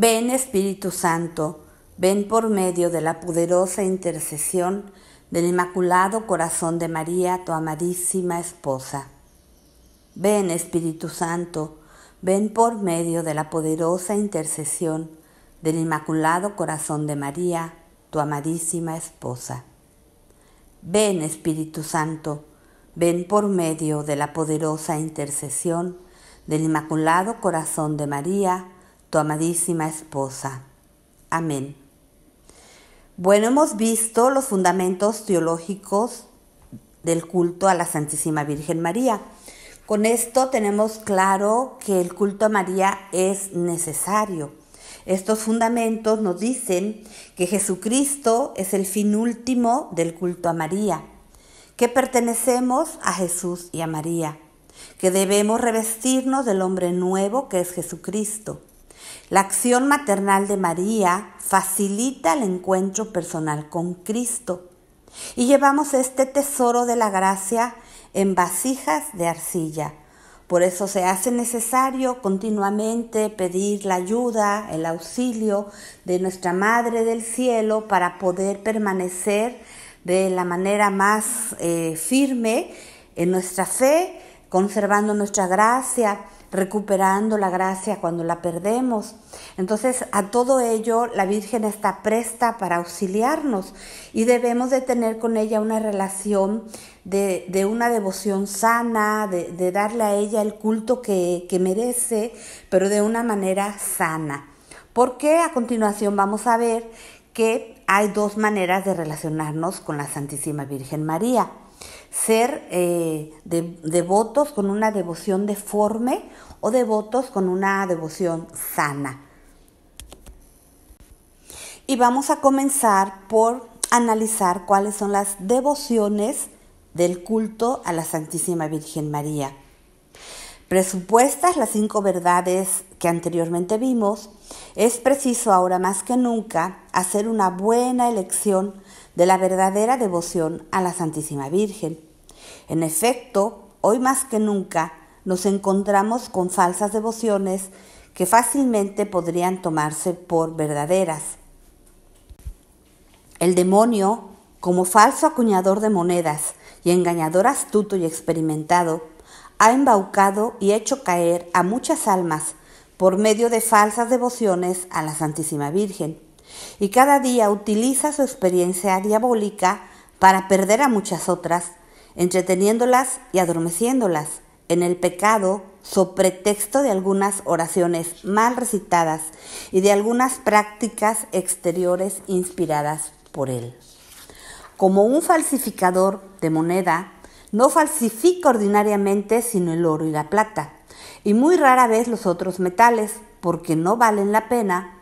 Ven Espíritu Santo, ven por medio de la poderosa intercesión del Inmaculado Corazón de María, tu amadísima esposa. Ven Espíritu Santo, ven por medio de la poderosa intercesión del Inmaculado Corazón de María, tu amadísima esposa. Ven Espíritu Santo, ven por medio de la poderosa intercesión del Inmaculado Corazón de María, tu amadísima esposa. Amén. Bueno, hemos visto los fundamentos teológicos del culto a la Santísima Virgen María. Con esto tenemos claro que el culto a María es necesario. Estos fundamentos nos dicen que Jesucristo es el fin último del culto a María, que pertenecemos a Jesús y a María, que debemos revestirnos del hombre nuevo que es Jesucristo, la acción maternal de María facilita el encuentro personal con Cristo y llevamos este tesoro de la gracia en vasijas de arcilla. Por eso se hace necesario continuamente pedir la ayuda, el auxilio de nuestra Madre del Cielo para poder permanecer de la manera más eh, firme en nuestra fe, conservando nuestra gracia recuperando la gracia cuando la perdemos. Entonces, a todo ello, la Virgen está presta para auxiliarnos y debemos de tener con ella una relación de, una devoción sana, de, darle a ella el culto que, que merece, pero de una manera sana. Porque a continuación vamos a ver que hay dos maneras de relacionarnos con la Santísima Virgen María ser eh, devotos con una devoción deforme o devotos con una devoción sana. Y vamos a comenzar por analizar cuáles son las devociones del culto a la Santísima Virgen María. Presupuestas las cinco verdades que anteriormente vimos, es preciso ahora más que nunca hacer una buena elección de la verdadera devoción a la Santísima Virgen. En efecto, hoy más que nunca nos encontramos con falsas devociones que fácilmente podrían tomarse por verdaderas. El demonio, como falso acuñador de monedas y engañador astuto y experimentado, ha embaucado y hecho caer a muchas almas por medio de falsas devociones a la Santísima Virgen y cada día utiliza su experiencia diabólica para perder a muchas otras, entreteniéndolas y adormeciéndolas en el pecado so pretexto de algunas oraciones mal recitadas y de algunas prácticas exteriores inspiradas por él. Como un falsificador de moneda, no falsifica ordinariamente sino el oro y la plata, y muy rara vez los otros metales, porque no valen la pena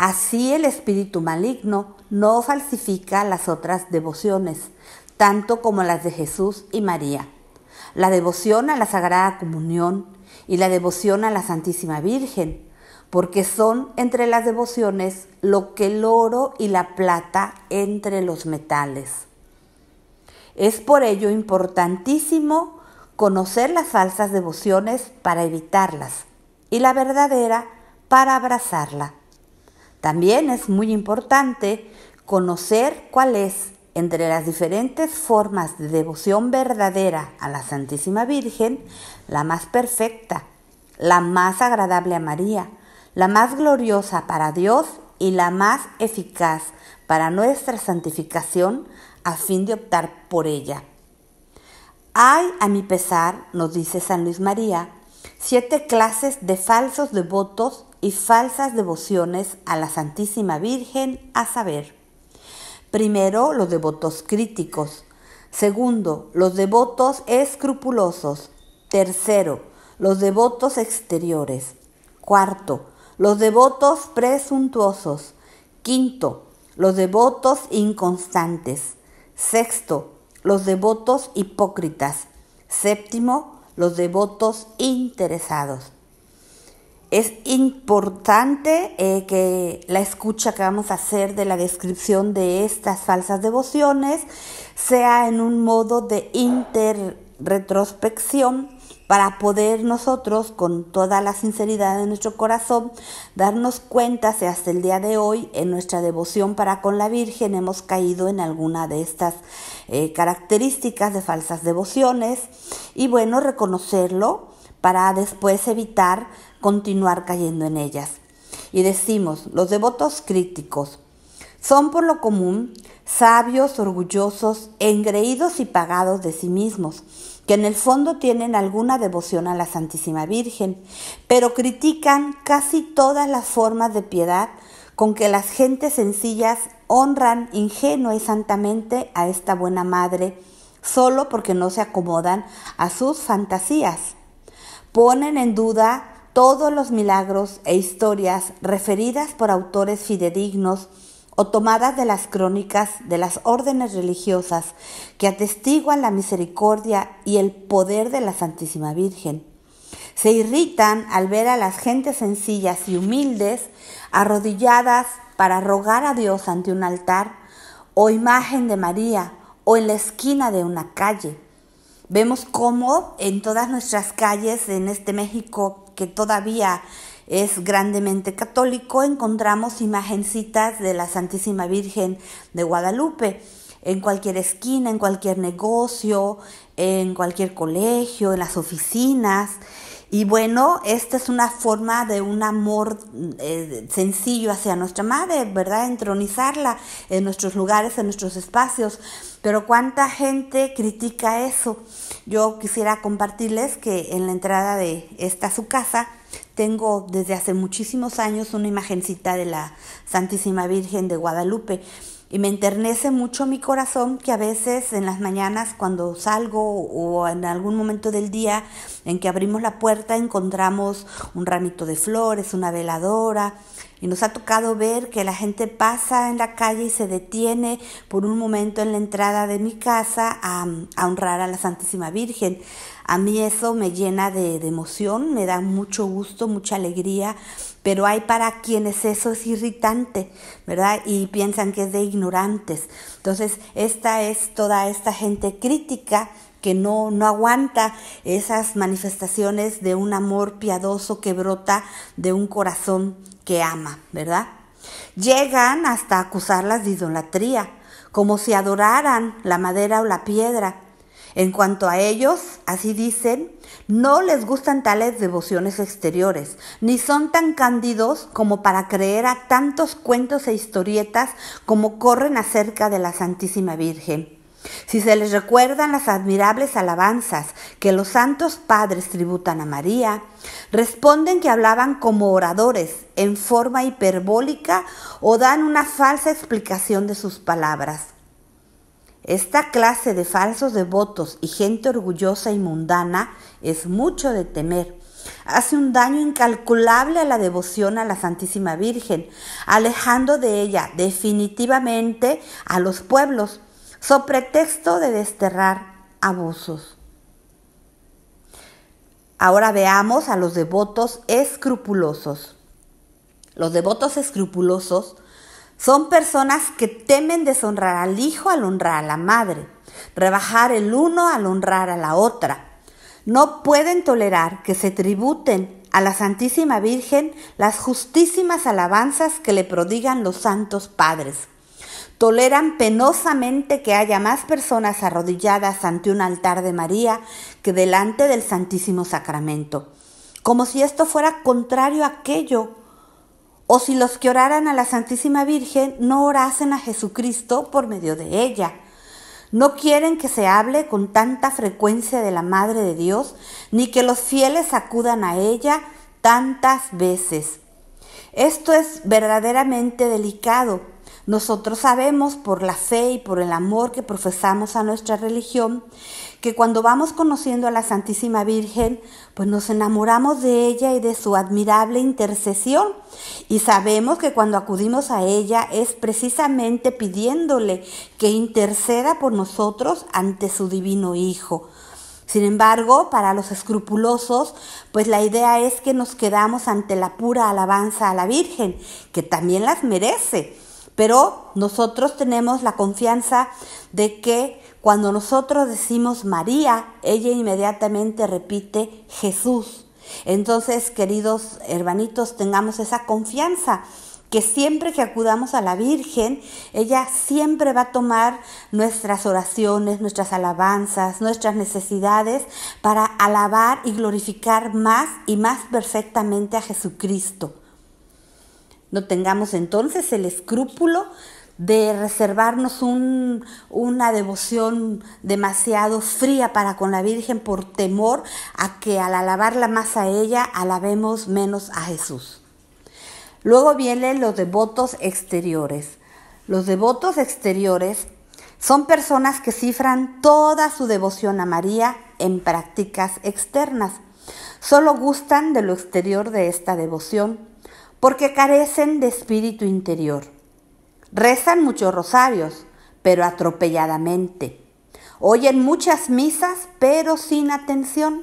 Así el espíritu maligno no falsifica las otras devociones, tanto como las de Jesús y María. La devoción a la Sagrada Comunión y la devoción a la Santísima Virgen, porque son entre las devociones lo que el oro y la plata entre los metales. Es por ello importantísimo conocer las falsas devociones para evitarlas y la verdadera para abrazarla. También es muy importante conocer cuál es entre las diferentes formas de devoción verdadera a la Santísima Virgen, la más perfecta, la más agradable a María, la más gloriosa para Dios y la más eficaz para nuestra santificación a fin de optar por ella. Hay, a mi pesar, nos dice San Luis María, siete clases de falsos devotos y falsas devociones a la Santísima Virgen, a saber, primero los devotos críticos, segundo los devotos escrupulosos, tercero los devotos exteriores, cuarto los devotos presuntuosos, quinto los devotos inconstantes, sexto los devotos hipócritas, séptimo los devotos interesados es importante eh, que la escucha que vamos a hacer de la descripción de estas falsas devociones sea en un modo de interretrospección para poder nosotros, con toda la sinceridad de nuestro corazón, darnos cuenta si hasta el día de hoy en nuestra devoción para con la Virgen hemos caído en alguna de estas eh, características de falsas devociones y bueno, reconocerlo para después evitar continuar cayendo en ellas. Y decimos, los devotos críticos son por lo común sabios, orgullosos, engreídos y pagados de sí mismos, que en el fondo tienen alguna devoción a la Santísima Virgen, pero critican casi todas las formas de piedad con que las gentes sencillas honran ingenua y santamente a esta buena madre, solo porque no se acomodan a sus fantasías. Ponen en duda todos los milagros e historias referidas por autores fidedignos o tomadas de las crónicas de las órdenes religiosas que atestiguan la misericordia y el poder de la Santísima Virgen. Se irritan al ver a las gentes sencillas y humildes arrodilladas para rogar a Dios ante un altar o imagen de María o en la esquina de una calle. Vemos cómo en todas nuestras calles en este México que todavía es grandemente católico, encontramos imagencitas de la Santísima Virgen de Guadalupe en cualquier esquina, en cualquier negocio, en cualquier colegio, en las oficinas. Y bueno, esta es una forma de un amor eh, sencillo hacia nuestra madre, ¿verdad? Entronizarla en nuestros lugares, en nuestros espacios. Pero cuánta gente critica eso. Yo quisiera compartirles que en la entrada de esta su casa tengo desde hace muchísimos años una imagencita de la Santísima Virgen de Guadalupe y me enternece mucho mi corazón que a veces en las mañanas cuando salgo o en algún momento del día en que abrimos la puerta encontramos un ramito de flores, una veladora, y nos ha tocado ver que la gente pasa en la calle y se detiene por un momento en la entrada de mi casa a, honrar a la Santísima Virgen. A mí eso me llena de, de, emoción, me da mucho gusto, mucha alegría, pero hay para quienes eso es irritante, ¿verdad? Y piensan que es de ignorantes. Entonces, esta es toda esta gente crítica que no, no aguanta esas manifestaciones de un amor piadoso que brota de un corazón que ama, ¿verdad? Llegan hasta acusarlas de idolatría, como si adoraran la madera o la piedra. En cuanto a ellos, así dicen, no les gustan tales devociones exteriores, ni son tan cándidos como para creer a tantos cuentos e historietas como corren acerca de la Santísima Virgen. Si se les recuerdan las admirables alabanzas que los santos padres tributan a María, responden que hablaban como oradores en forma hiperbólica o dan una falsa explicación de sus palabras. Esta clase de falsos devotos y gente orgullosa y mundana es mucho de temer. Hace un daño incalculable a la devoción a la Santísima Virgen, alejando de ella definitivamente a los pueblos sobre pretexto de desterrar abusos. Ahora veamos a los devotos escrupulosos. Los devotos escrupulosos son personas que temen deshonrar al hijo al honrar a la madre, rebajar el uno al honrar a la otra. No pueden tolerar que se tributen a la Santísima Virgen las justísimas alabanzas que le prodigan los santos padres toleran penosamente que haya más personas arrodilladas ante un altar de María que delante del Santísimo Sacramento, como si esto fuera contrario a aquello, o si los que oraran a la Santísima Virgen no orasen a Jesucristo por medio de ella. No quieren que se hable con tanta frecuencia de la Madre de Dios, ni que los fieles acudan a ella tantas veces. Esto es verdaderamente delicado nosotros sabemos por la fe y por el amor que profesamos a nuestra religión que cuando vamos conociendo a la Santísima Virgen, pues nos enamoramos de ella y de su admirable intercesión. Y sabemos que cuando acudimos a ella es precisamente pidiéndole que interceda por nosotros ante su divino Hijo. Sin embargo, para los escrupulosos, pues la idea es que nos quedamos ante la pura alabanza a la Virgen, que también las merece pero nosotros tenemos la confianza de que cuando nosotros decimos María, ella inmediatamente repite Jesús. Entonces, queridos hermanitos, tengamos esa confianza que siempre que acudamos a la Virgen, ella siempre va a tomar nuestras oraciones, nuestras alabanzas, nuestras necesidades para alabar y glorificar más y más perfectamente a Jesucristo. No tengamos entonces el escrúpulo de reservarnos una devoción demasiado fría para con la Virgen por temor a que al alabarla más a ella alabemos menos a Jesús. Luego vienen los devotos exteriores. Los devotos exteriores son personas que cifran toda su devoción a María en prácticas externas. Solo gustan de lo exterior de esta devoción porque carecen de espíritu interior. Rezan muchos rosarios, pero atropelladamente. Oyen muchas misas, pero sin atención.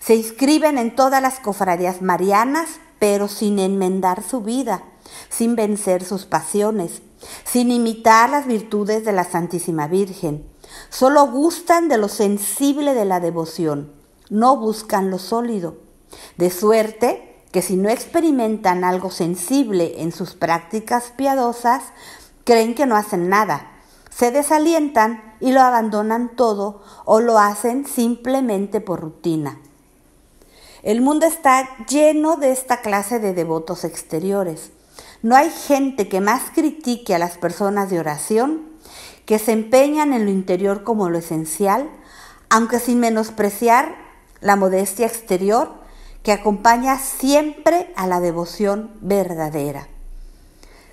Se inscriben en todas las cofradías marianas, pero sin enmendar su vida, sin vencer sus pasiones, sin imitar las virtudes de la Santísima Virgen. Solo gustan de lo sensible de la devoción, no buscan lo sólido. De suerte que si no experimentan algo sensible en sus prácticas piadosas, creen que no hacen nada, se desalientan y lo abandonan todo o lo hacen simplemente por rutina. El mundo está lleno de esta clase de devotos exteriores. No hay gente que más critique a las personas de oración que se empeñan en lo interior como lo esencial, aunque sin menospreciar la modestia exterior que acompaña siempre a la devoción verdadera.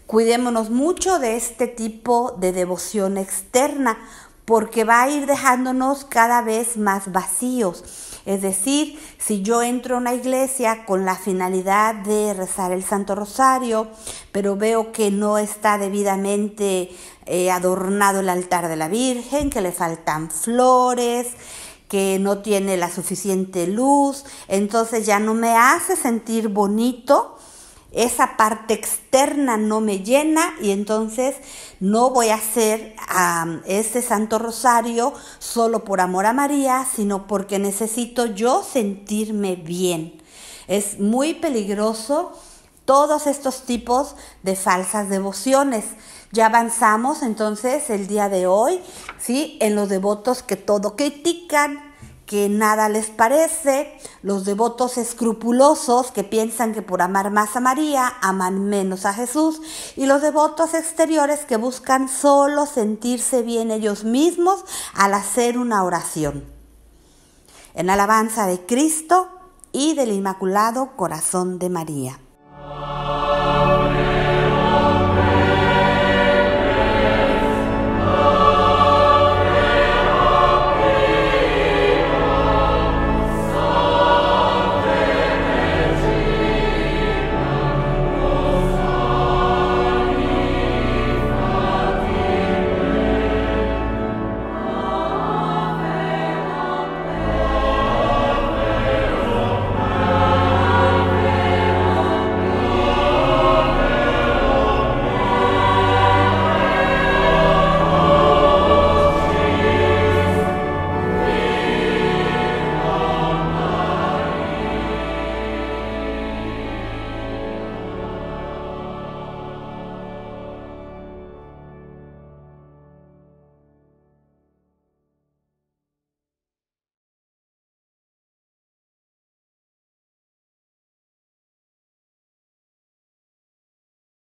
Cuidémonos mucho de este tipo de devoción externa porque va a ir dejándonos cada vez más vacíos. Es decir, si yo entro a una iglesia con la finalidad de rezar el Santo Rosario, pero veo que no está debidamente eh, adornado el altar de la Virgen, que le faltan flores, que no tiene la suficiente luz, entonces ya no me hace sentir bonito, esa parte externa no me llena y entonces no voy a hacer ese Santo Rosario solo por amor a María, sino porque necesito yo sentirme bien. Es muy peligroso todos estos tipos de falsas devociones. Ya avanzamos entonces el día de hoy, ¿sí? En los devotos que todo critican, que nada les parece, los devotos escrupulosos que piensan que por amar más a María aman menos a Jesús, y los devotos exteriores que buscan solo sentirse bien ellos mismos al hacer una oración. En alabanza de Cristo y del Inmaculado Corazón de María.